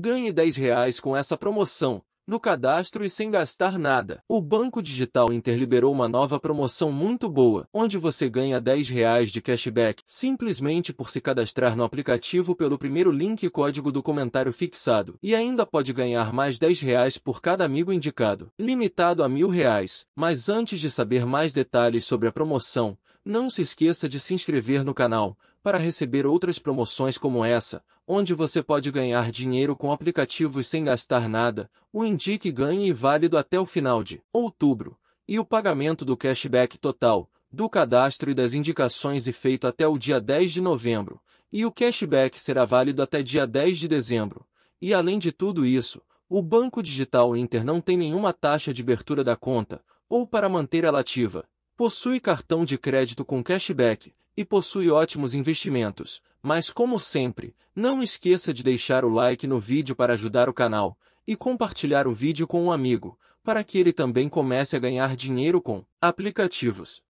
Ganhe R$ com essa promoção, no cadastro e sem gastar nada. O Banco Digital Inter liberou uma nova promoção muito boa, onde você ganha R$ de cashback simplesmente por se cadastrar no aplicativo pelo primeiro link e código do comentário fixado, e ainda pode ganhar mais R$ por cada amigo indicado, limitado a R$1000. Mas antes de saber mais detalhes sobre a promoção, não se esqueça de se inscrever no canal, para receber outras promoções como essa, onde você pode ganhar dinheiro com aplicativos sem gastar nada, o indique ganhe e válido até o final de outubro, e o pagamento do cashback total, do cadastro e das indicações e feito até o dia 10 de novembro, e o cashback será válido até dia 10 de dezembro. E além de tudo isso, o Banco Digital Inter não tem nenhuma taxa de abertura da conta, ou para manter ela ativa. Possui cartão de crédito com cashback, e possui ótimos investimentos, mas como sempre, não esqueça de deixar o like no vídeo para ajudar o canal e compartilhar o vídeo com um amigo, para que ele também comece a ganhar dinheiro com aplicativos.